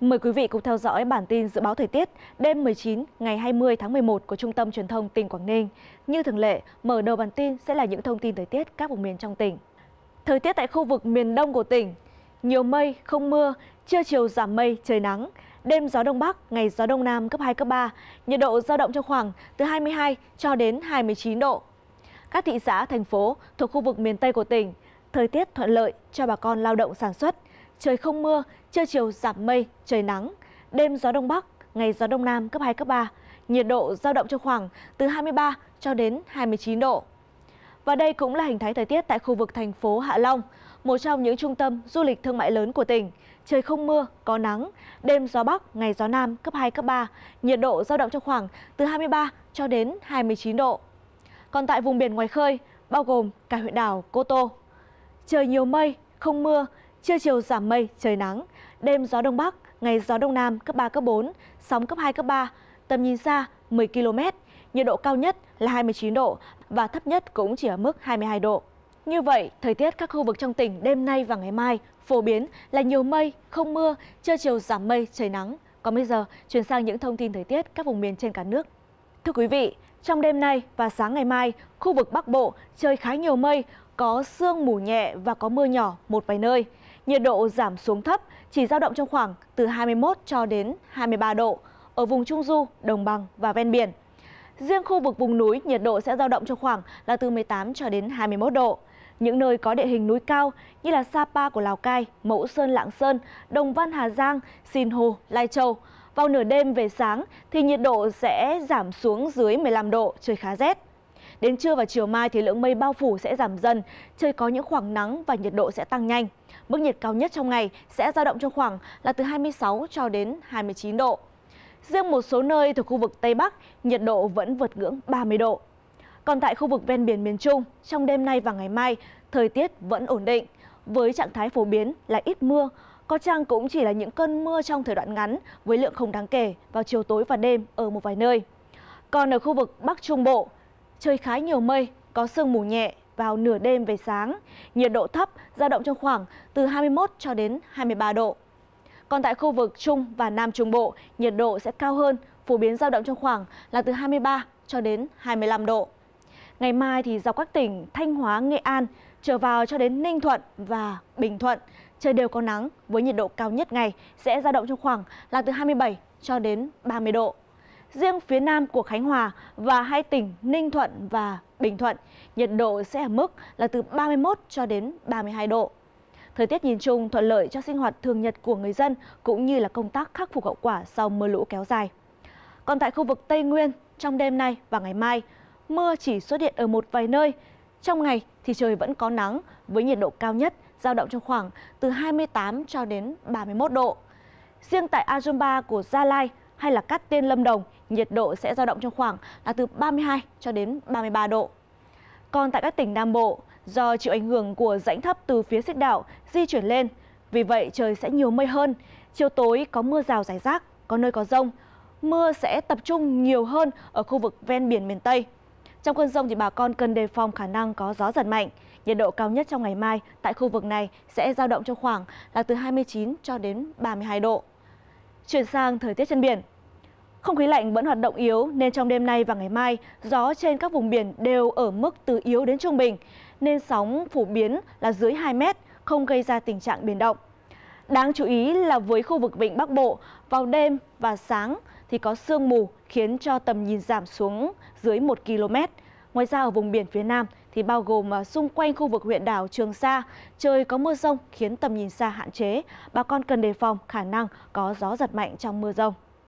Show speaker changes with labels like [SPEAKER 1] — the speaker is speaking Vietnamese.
[SPEAKER 1] Mời quý vị cùng theo dõi bản tin dự báo thời tiết đêm 19 ngày 20 tháng 11 của Trung tâm Truyền thông tỉnh Quảng Ninh. Như thường lệ, mở đầu bản tin sẽ là những thông tin thời tiết các vùng miền trong tỉnh. Thời tiết tại khu vực miền đông của tỉnh, nhiều mây, không mưa, trưa chiều giảm mây, trời nắng, đêm gió đông bắc, ngày gió đông nam cấp 2 cấp 3, nhiệt độ dao động trong khoảng từ 22 cho đến 29 độ. Các thị xã, thành phố thuộc khu vực miền Tây của tỉnh, thời tiết thuận lợi cho bà con lao động sản xuất trời không mưa, trưa chiều giảm mây, trời nắng, đêm gió đông bắc, ngày gió đông nam cấp 2 cấp 3, nhiệt độ dao động trong khoảng từ 23 cho đến 29 độ. Và đây cũng là hình thái thời tiết tại khu vực thành phố Hạ Long, một trong những trung tâm du lịch thương mại lớn của tỉnh. Trời không mưa, có nắng, đêm gió bắc, ngày gió nam cấp 2 cấp 3, nhiệt độ dao động trong khoảng từ 23 cho đến 29 độ. Còn tại vùng biển ngoài khơi, bao gồm cả huyện đảo Cô Tô, trời nhiều mây, không mưa, Trưa chiều giảm mây, trời nắng, đêm gió đông bắc, ngày gió đông nam cấp 3 cấp 4, sóng cấp 2 cấp 3, tầm nhìn xa 10 km, nhiệt độ cao nhất là 29 độ và thấp nhất cũng chỉ ở mức 22 độ. Như vậy, thời tiết các khu vực trong tỉnh đêm nay và ngày mai phổ biến là nhiều mây, không mưa, trưa chiều giảm mây, trời nắng. Còn bây giờ, chuyển sang những thông tin thời tiết các vùng miền trên cả nước. Thưa quý vị, trong đêm nay và sáng ngày mai, khu vực Bắc Bộ trời khá nhiều mây, có sương mù nhẹ và có mưa nhỏ một vài nơi nhiệt độ giảm xuống thấp chỉ giao động trong khoảng từ 21 cho đến 23 độ ở vùng Trung Du, Đồng Bằng và ven biển. Riêng khu vực vùng núi nhiệt độ sẽ giao động trong khoảng là từ 18 cho đến 21 độ. Những nơi có địa hình núi cao như là Sapa của Lào Cai, Mẫu Sơn Lạng Sơn, Đồng Văn Hà Giang, Sinh Hồ, Lai Châu. Vào nửa đêm về sáng thì nhiệt độ sẽ giảm xuống dưới 15 độ, trời khá rét. Đến trưa và chiều mai thì lượng mây bao phủ sẽ giảm dần, trời có những khoảng nắng và nhiệt độ sẽ tăng nhanh. Mức nhiệt cao nhất trong ngày sẽ dao động trong khoảng là từ 26 cho đến 29 độ. Riêng một số nơi thuộc khu vực Tây Bắc, nhiệt độ vẫn vượt ngưỡng 30 độ. Còn tại khu vực ven biển miền Trung, trong đêm nay và ngày mai, thời tiết vẫn ổn định, với trạng thái phổ biến là ít mưa, có chăng cũng chỉ là những cơn mưa trong thời đoạn ngắn với lượng không đáng kể vào chiều tối và đêm ở một vài nơi. Còn ở khu vực Bắc Trung Bộ, trời khá nhiều mây, có sương mù nhẹ vào nửa đêm về sáng, nhiệt độ thấp, dao động trong khoảng từ 21 cho đến 23 độ. Còn tại khu vực Trung và Nam Trung Bộ, nhiệt độ sẽ cao hơn, phổ biến dao động trong khoảng là từ 23 cho đến 25 độ. Ngày mai thì dọc các tỉnh Thanh Hóa, Nghệ An trở vào cho đến Ninh Thuận và Bình Thuận, trời đều có nắng với nhiệt độ cao nhất ngày sẽ dao động trong khoảng là từ 27 cho đến 30 độ. Riêng phía Nam của Khánh Hòa và hai tỉnh Ninh Thuận và Bình Thuận, nhiệt độ sẽ ở mức là từ 31 cho đến 32 độ. Thời tiết nhìn chung thuận lợi cho sinh hoạt thường nhật của người dân cũng như là công tác khắc phục hậu quả sau mưa lũ kéo dài. Còn tại khu vực Tây Nguyên, trong đêm nay và ngày mai, mưa chỉ xuất hiện ở một vài nơi. Trong ngày thì trời vẫn có nắng với nhiệt độ cao nhất giao động trong khoảng từ 28 cho đến 31 độ. Riêng tại Ajumba của Gia Lai, hay là Cát Tiên Lâm Đồng, nhiệt độ sẽ dao động trong khoảng là từ 32 cho đến 33 độ. Còn tại các tỉnh Nam Bộ, do chịu ảnh hưởng của rãnh thấp từ phía xích đảo di chuyển lên, vì vậy trời sẽ nhiều mây hơn, chiều tối có mưa rào rải rác, có nơi có rông. Mưa sẽ tập trung nhiều hơn ở khu vực ven biển miền Tây. Trong cơn rông thì bà con cần đề phòng khả năng có gió giật mạnh. Nhiệt độ cao nhất trong ngày mai tại khu vực này sẽ dao động trong khoảng là từ 29 cho đến 32 độ. Chuyển sang thời tiết trên biển. Không khí lạnh vẫn hoạt động yếu nên trong đêm nay và ngày mai, gió trên các vùng biển đều ở mức từ yếu đến trung bình, nên sóng phổ biến là dưới 2 mét, không gây ra tình trạng biển động. Đáng chú ý là với khu vực Vịnh Bắc Bộ, vào đêm và sáng thì có sương mù khiến cho tầm nhìn giảm xuống dưới 1 km. Ngoài ra ở vùng biển phía Nam thì bao gồm à, xung quanh khu vực huyện đảo Trường Sa. Trời có mưa rông khiến tầm nhìn xa hạn chế, bà con cần đề phòng khả năng có gió giật mạnh trong mưa rông.